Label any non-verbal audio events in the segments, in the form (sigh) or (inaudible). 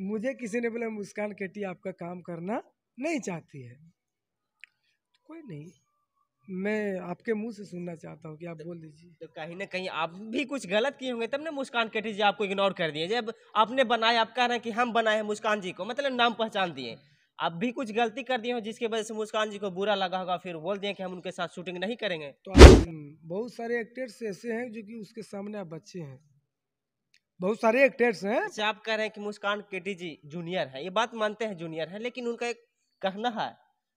मुझे किसी ने बोला मुस्कान केटी आपका काम करना नहीं चाहती है तो कोई नहीं मैं आपके मुंह से सुनना चाहता हूँ कि आप तो, बोल दीजिए तो कहीं ना कहीं आप भी कुछ गलत किए होंगे तब ना मुस्कान केटी जी आपको इग्नोर कर दिए जब आपने बनाया आप कह रहे हैं कि हम बनाए हैं मुस्कान जी को मतलब नाम पहचान दिए आप भी कुछ गलती कर दिए हो जिसके वजह से मुस्कान जी को बुरा लगा होगा फिर बोल दिए कि हम उनके साथ शूटिंग नहीं करेंगे तो हम्म, बहुत सारे एक्टर्स ऐसे हैं जो कि उसके सामने आप बच्चे हैं बहुत सारे एक्टर्स हैं जैसे आप कह रहे हैं कि मुस्कान केटी जी जूनियर है ये बात मानते हैं जूनियर है लेकिन उनका एक कहना है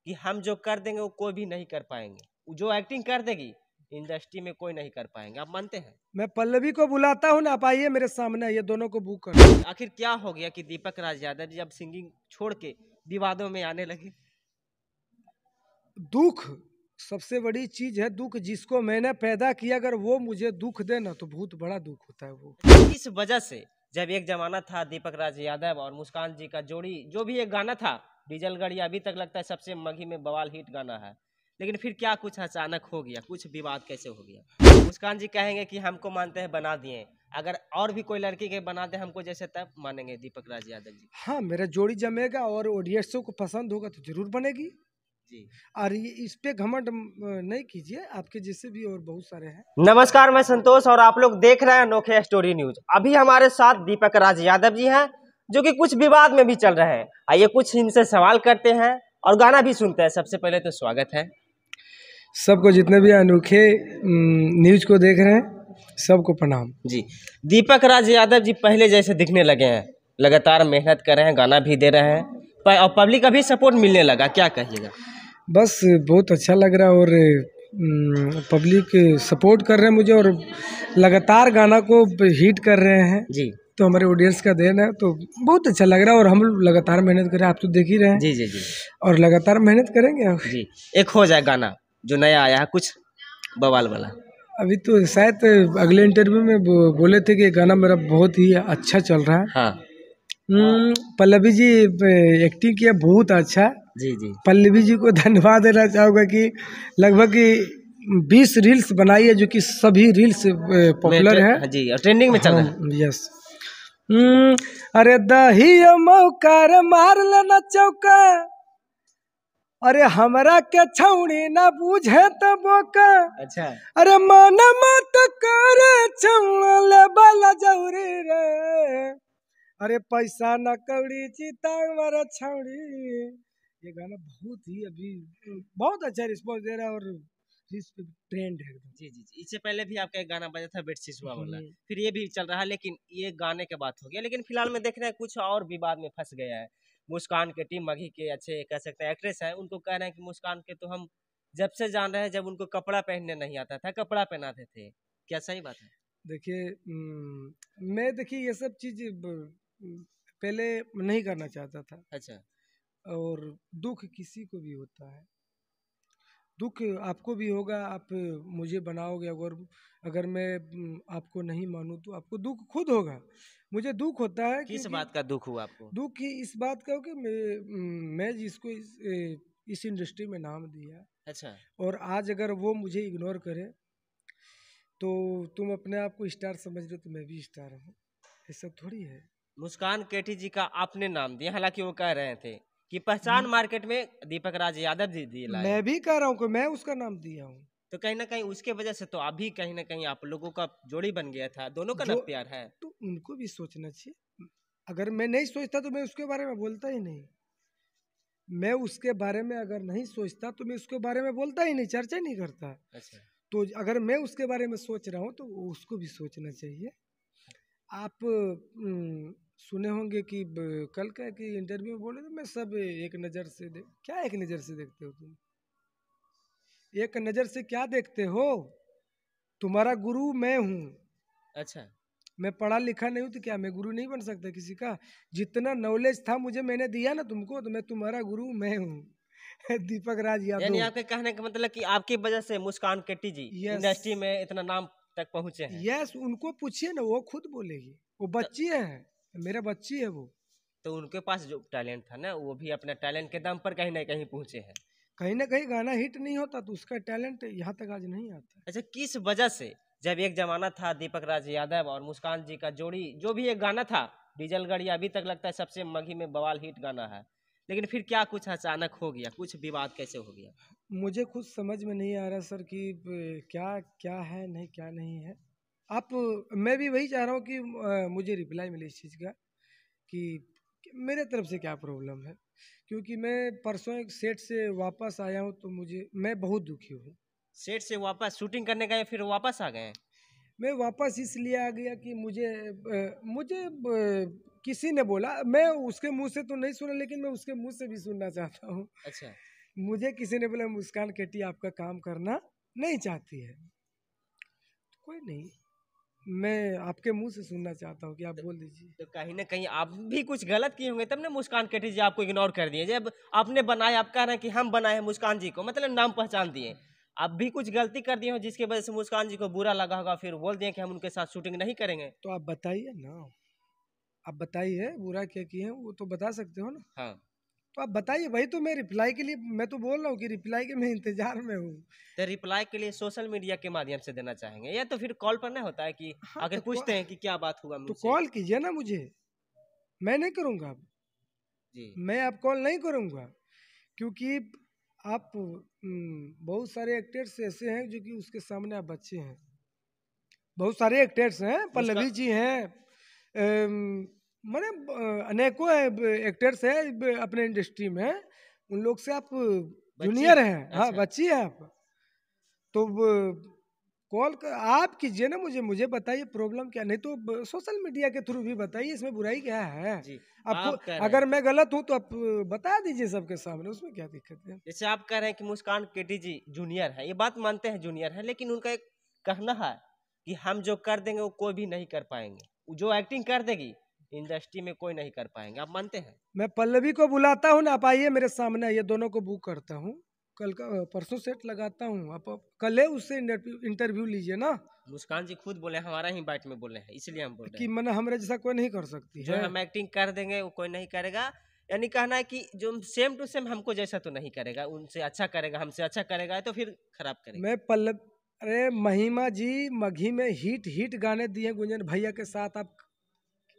कि हम जो कर देंगे वो कोई भी नहीं कर पाएंगे जो एक्टिंग कर देगी इंडस्ट्री में कोई नहीं कर पाएंगे आप मानते हैं मैं पल्लवी को बुलाता हूँ ना आप आइए मेरे सामने ये दोनों को बुक कर आखिर क्या हो गया कि दीपक राज यादव जी अब सिंगिंग छोड़ के विवादों में आने लगे दुख सबसे बड़ी चीज है दुख जिसको मैंने पैदा किया अगर वो मुझे दुख दे ना तो बहुत बड़ा दुख होता है वो इस वजह से जब एक जमाना था दीपक राज यादव और मुस्कान जी का जोड़ी जो भी एक गाना था डीजलगढ़ी अभी तक लगता है सबसे मघी में बवाल हिट गाना है लेकिन फिर क्या कुछ अचानक हो गया कुछ विवाद कैसे हो गया मुस्कान जी कहेंगे कि हमको मानते हैं बना दिए अगर और भी कोई लड़की के बना दे हमको जैसे तब मानेंगे दीपक राज यादव जी हाँ मेरा जोड़ी जमेगा और ऑडियंसों को पसंद होगा तो जरूर बनेगी और इस पे घमंड नहीं कीजिए आपके जैसे भी और बहुत सारे हैं नमस्कार मैं संतोष और आप लोग देख रहे हैं नोखे स्टोरी न्यूज अभी हमारे साथ दीपक राज यादव जी हैं जो कि कुछ विवाद में भी चल रहे हैं आइए कुछ इनसे सवाल करते हैं और गाना भी सुनते हैं सबसे पहले तो स्वागत है सबको जितने भी अनोखे न्यूज को देख रहे हैं सबको प्रणाम जी दीपक राज यादव जी पहले जैसे दिखने लगे हैं लगातार मेहनत कर रहे हैं गाना भी दे रहे हैं और पब्लिक का भी सपोर्ट मिलने लगा क्या कहिएगा बस बहुत अच्छा लग रहा है और पब्लिक सपोर्ट कर रहे हैं मुझे और लगातार गाना को हिट कर रहे हैं जी तो हमारे ऑडियंस का देन है तो बहुत अच्छा लग रहा है और हम लगातार मेहनत कर रहे हैं आप तो देख ही रहे हैं जी जी जी और लगातार मेहनत करेंगे जी एक हो जाए गाना जो नया आया है कुछ बवाल वाला अभी तो शायद अगले इंटरव्यू में बोले थे कि गाना मेरा बहुत ही अच्छा चल रहा है हाँ। पल्लवी जी एक्टिंग किया बहुत अच्छा जी जी पल्लवी जी को धन्यवाद देना चाहूँगा कि लगभग बीस रील्स बनाई है जो कि सभी रील्स पॉपुलर हैं जी ट्रेंडिंग में चल रहा है यस हाँ, हम्म, अरे दही मौकार मार लेना चौका अरे हमारा के छौड़ी ना बूझे तो बोका अच्छा अरे मन मत कर छौड़ले बाला जौरी रे अरे पैसा न कौड़ी चिता मारा छौड़ी ये गाना बहुत ही अभी बहुत अच्छा रिस्पॉन्स दे रहा है और ट्रेंड है जी जी जी इससे पहले भी आपका एक गाना बजा था बेड सिसुआ वाला हम्म। फिर ये भी चल रहा है लेकिन ये गाने के बात हो गया लेकिन फिलहाल में देख रहे हैं कुछ और विवाद में फंस गया है मुस्कान के टीम मघी के अच्छे कह सकते हैं एक्ट्रेस हैं उनको कह रहे हैं कि मुस्कान के तो हम जब से जान रहे हैं जब उनको कपड़ा पहनने नहीं आता था कपड़ा पहनाते थे क्या सही बात है देखिए मैं देखिए ये सब चीज पहले नहीं करना चाहता था अच्छा और दुख किसी को भी होता है दुख आपको भी होगा आप मुझे बनाओगे अगर अगर मैं आपको नहीं मानूँ तो आपको दुख खुद होगा मुझे दुख होता है किस बात का दुख हुआ आपको दुख ही इस बात का कि मैं मैं जिसको इस इस इंडस्ट्री में नाम दिया अच्छा और आज अगर वो मुझे इग्नोर करे तो तुम अपने आप को स्टार समझ रहे हो तो मैं भी स्टार हूँ ऐसा थोड़ी है मुस्कान केटी जी का आपने नाम दिया हालांकि वो कह रहे थे कि पहचान मार्केट में दीपक राज यादव जी दी मैं भी कह रहा हूँ मैं उसका नाम दिया हूँ तो कहीं ना कहीं उसके वजह से तो अभी कहीं ना कहीं आप लोगों का जोड़ी बन गया था दोनों का प्यार है तो उनको भी सोचना चाहिए अगर मैं नहीं सोचता तो मैं उसके बारे में बोलता ही नहीं मैं उसके बारे में अगर नहीं सोचता तो मैं उसके बारे में बोलता ही नहीं चर्चा नहीं करता अच्छा। तो अगर मैं उसके बारे में सोच रहा हूँ तो उसको भी सोचना चाहिए आप सुने होंगे कि कल का कि इंटरव्यू में बोले तो मैं सब एक नज़र से देख क्या एक नज़र से देखते हो तुम एक नज़र से क्या देखते हो तुम्हारा गुरु मैं हूँ अच्छा मैं पढ़ा लिखा नहीं हूँ तो क्या मैं गुरु नहीं बन सकता किसी का जितना नॉलेज था मुझे मैंने दिया ना तुमको तो मैं तुम्हारा गुरु मैं हूँ (laughs) दीपक राज यादव यानी आपके कहने का मतलब कि आपकी वजह से मुस्कान केटी जी इंडस्ट्री में इतना नाम तक पहुँचे हैं यस उनको पूछिए ना वो खुद बोलेगी वो बच्ची है मेरा बच्ची है वो तो उनके पास जो टैलेंट था ना वो भी अपने टैलेंट के दम पर कहीं ना कहीं पहुंचे हैं कहीं ना कहीं गाना हिट नहीं होता तो उसका टैलेंट यहाँ तक आज नहीं आता अच्छा किस वजह से जब एक जमाना था दीपक राज यादव और मुस्कान जी का जोड़ी जो भी एक गाना था डीजलगढ़िया अभी तक लगता है सबसे मघी में बवाल हिट गाना है लेकिन फिर क्या कुछ अचानक हो गया कुछ विवाद कैसे हो गया मुझे कुछ समझ में नहीं आ रहा सर कि क्या क्या है नहीं क्या नहीं है आप मैं भी वही चाह रहा हूँ कि मुझे रिप्लाई मिले इस चीज़ का कि मेरे तरफ से क्या प्रॉब्लम है क्योंकि मैं परसों एक सेट से वापस आया हूँ तो मुझे मैं बहुत दुखी हूँ सेट से वापस शूटिंग करने गए फिर वापस आ गए मैं वापस इसलिए आ गया कि मुझे मुझे किसी ने बोला मैं उसके मुंह से तो नहीं सुना लेकिन मैं उसके मुंह से भी सुनना चाहता हूँ अच्छा मुझे किसी ने बोला मुस्कान केटी आपका काम करना नहीं चाहती है तो कोई नहीं मैं आपके मुंह से सुनना चाहता हूँ कि आप तो, बोल दीजिए तो कहीं ना कहीं आप भी कुछ गलत किए होंगे तब ना मुस्कान कैठी जी आपको इग्नोर कर दिए जब आपने बनाया आप कह रहे हैं कि हम बनाए हैं मुस्कान जी को मतलब नाम पहचान दिए आप भी कुछ गलती कर दिए हो जिसकी वजह से मुस्कान जी को बुरा लगा होगा फिर बोल दिए कि हम उनके साथ शूटिंग नहीं करेंगे तो आप बताइए ना आप बताइए बुरा क्या किए वो तो बता सकते हो ना हाँ तो आप बताइए वही तो मैं रिप्लाई के लिए मैं तो बोल रहा हूँ कि रिप्लाई के मैं इंतजार में हूँ तो रिप्लाई के लिए सोशल मीडिया के माध्यम से देना चाहेंगे या तो फिर कॉल पर ना होता है कि हाँ, अगर तो पूछते हैं कि क्या बात हुआ तो कॉल कीजिए ना मुझे मैं नहीं करूँगा जी मैं आप कॉल नहीं करूँगा क्योंकि आप बहुत सारे एक्टर्स ऐसे हैं जो कि उसके सामने आप बच्चे हैं बहुत सारे एक्टर्स हैं पल्लवी जी हैं मैंने अनेको अनेकों एक्टर्स है अपने इंडस्ट्री में उन लोग से आप जूनियर हैं हाँ अच्छा। बच्ची है आप तो कॉल कर आप कीजिए ना मुझे मुझे बताइए प्रॉब्लम क्या नहीं तो सोशल मीडिया के थ्रू भी बताइए इसमें बुराई क्या है जी आपको आप अगर मैं गलत हूँ तो आप बता दीजिए सबके सामने उसमें क्या दिक्कत है जैसे आप कह रहे हैं कि मुस्कान केटी जी जूनियर है ये बात मानते हैं जूनियर है लेकिन उनका एक कहना है कि हम जो कर देंगे वो कोई भी नहीं कर पाएंगे जो एक्टिंग कर देगी इंडस्ट्री में कोई नहीं कर पाएंगे आप मानते हैं मैं पल्लवी को बुलाता हूँ ना आप आइए मेरे सामने ये दोनों को बुक करता हूँ कल का परसों सेट लगाता हूँ आप कल है उससे इंटरव्यू लीजिए ना मुस्कान जी खुद बोले हमारा ही बैठ में बोले हैं इसलिए हम बोले कि मैंने हमारे जैसा कोई नहीं कर सकती जो हम एक्टिंग कर देंगे वो कोई नहीं करेगा यानी कहना है कि जो सेम टू सेम हमको जैसा तो नहीं करेगा उनसे अच्छा करेगा हमसे अच्छा करेगा तो फिर खराब करेगा मैं पल्लव अरे महिमा जी मघी में हीट हीट गाने दिए गुंजन भैया के साथ आप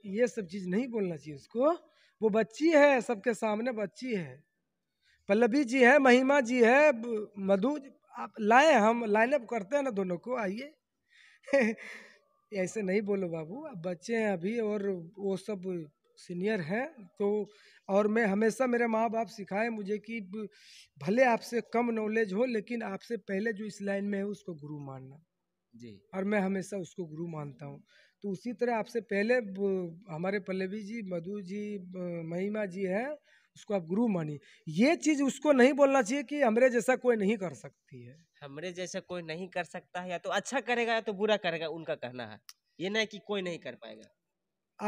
ये सब चीज़ नहीं बोलना चाहिए उसको वो बच्ची है सबके सामने बच्ची है पल्लवी जी है महिमा जी है मधु आप लाए हम लाइन अप करते हैं ना दोनों को आइए (laughs) ऐसे नहीं बोलो बाबू आप बच्चे हैं अभी और वो सब सीनियर हैं तो और मैं हमेशा मेरे माँ बाप सिखाए मुझे कि भले आपसे कम नॉलेज हो लेकिन आपसे पहले जो इस लाइन में है उसको गुरु मानना जी और मैं हमेशा उसको गुरु मानता हूँ तो उसी तरह आपसे पहले हमारे पल्लवी जी मधु जी महिमा जी हैं उसको आप गुरु मानिए ये चीज़ उसको नहीं बोलना चाहिए कि हमरे जैसा कोई नहीं कर सकती है हमरे जैसा कोई नहीं कर सकता है या तो अच्छा करेगा या तो बुरा करेगा उनका कहना है ये नहीं कि कोई नहीं कर पाएगा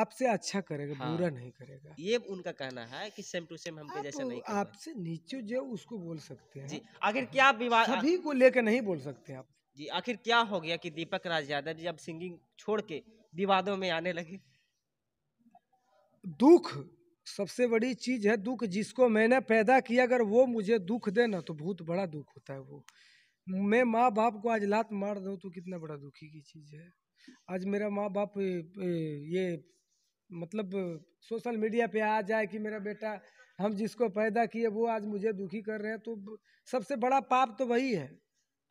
आपसे अच्छा करेगा हाँ, बुरा नहीं करेगा ये उनका कहना है कि सेम टू सेम हमके जैसा नहीं आपसे नीचे जो उसको बोल सकते हैं जी आखिर क्या विवाद सभी को लेकर नहीं बोल सकते आप जी आखिर क्या हो गया कि दीपक राज यादव जी अब सिंगिंग छोड़ के विवादों में आने लगे दुख सबसे बड़ी चीज है दुख जिसको मैंने पैदा किया अगर वो मुझे दुख दे ना तो बहुत बड़ा दुख होता है वो मैं माँ बाप को आज लात मार दूँ तो कितना बड़ा दुखी की चीज़ है आज मेरा माँ बाप ये मतलब सोशल मीडिया पे आ जाए कि मेरा बेटा हम जिसको पैदा किए वो आज मुझे दुखी कर रहे हैं तो सबसे बड़ा पाप तो वही है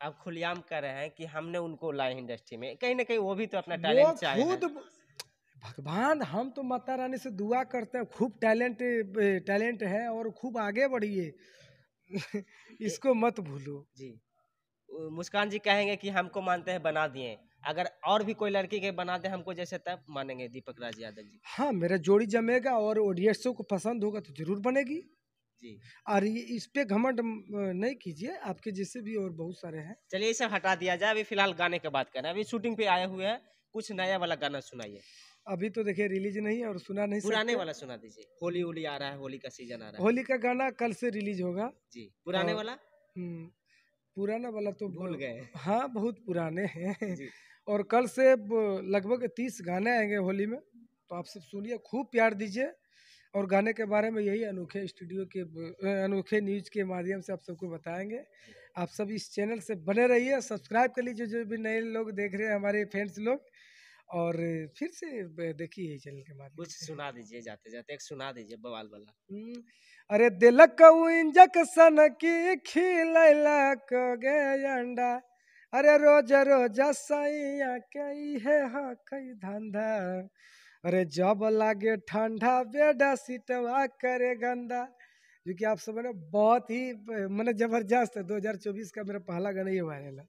आप खुलियाम कर रहे हैं कि हमने उनको लाए इंडस्ट्री में कहीं ना कहीं वो भी तो अपना टैलेंट चाहिए खुद भगवान हम तो माता रानी से दुआ करते हैं खूब टैलेंट टैलेंट है और खूब आगे बढ़िए (laughs) इसको मत भूलो जी मुस्कान जी कहेंगे कि हमको मानते हैं बना दिए अगर और भी कोई लड़की के बना दे हमको जैसे तब मानेंगे दीपक राज यादव जी हाँ मेरा जोड़ी जमेगा और ऑडियंसों को पसंद होगा तो जरूर बनेगी और इस पे घमंड नहीं कीजिए आपके जैसे भी और बहुत सारे हैं चलिए इसे हटा दिया जाए अभी फिलहाल गाने की बात करें अभी शूटिंग पे आए हुए हैं कुछ नया वाला गाना सुनाइए अभी तो देखिए रिलीज नहीं और सुना नहीं पुराने वाला सुना दीजिए होली होली आ रहा है होली का सीजन आ रहा है होली का गाना कल से रिलीज होगा जी पुराने वाला हम्म, पुराना वाला तो भूल गए (laughs) हाँ बहुत पुराने हैं और कल से लगभग तीस गाने आएंगे होली में तो आप सब सुनिए खूब प्यार दीजिए और गाने के बारे में यही अनोखे स्टूडियो के अनोखे न्यूज़ के माध्यम से आप सबको बताएंगे आप सब इस चैनल से बने रहिए सब्सक्राइब कर लीजिए जो भी नए लोग देख रहे हैं हमारे फ्रेंड्स लोग और फिर से देखिए चैनल के माध्यम कुछ सुना दीजिए जाते जाते एक सुना दीजिए बवाल वाला हम्म, अरे दिलक इंजक सन की खिल गे अंडा अरे रोज रोज सैया कई है हा कई धंधा अरे जब लागे ठंडा बेडा सीटवा करे गंदा जो कि आप सब ने बहुत ही मैंने जबरदस्त है 2024 का मेरा पहला गाना ये वायरल है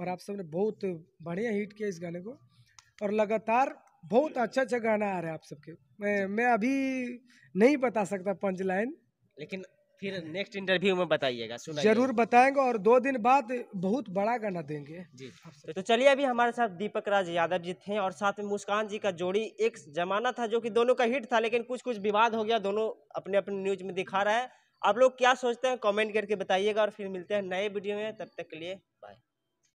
और आप सब ने बहुत बढ़िया हिट किया इस गाने को और लगातार बहुत अच्छा अच्छा गाना आ रहा है आप सबके मैं मैं अभी नहीं बता सकता पंच लाइन लेकिन फिर नेक्स्ट इंटरव्यू में बताइएगा सुना जरूर बताएंगे और दो दिन बाद बहुत बड़ा गाना देंगे जी तो, तो चलिए अभी हमारे साथ दीपक राज यादव जी थे और साथ में मुस्कान जी का जोड़ी एक जमाना था जो कि दोनों का हिट था लेकिन कुछ कुछ विवाद हो गया दोनों अपने अपने न्यूज में दिखा रहा है आप लोग क्या सोचते हैं कॉमेंट करके बताइएगा और फिर मिलते हैं नए वीडियो में तब तक के लिए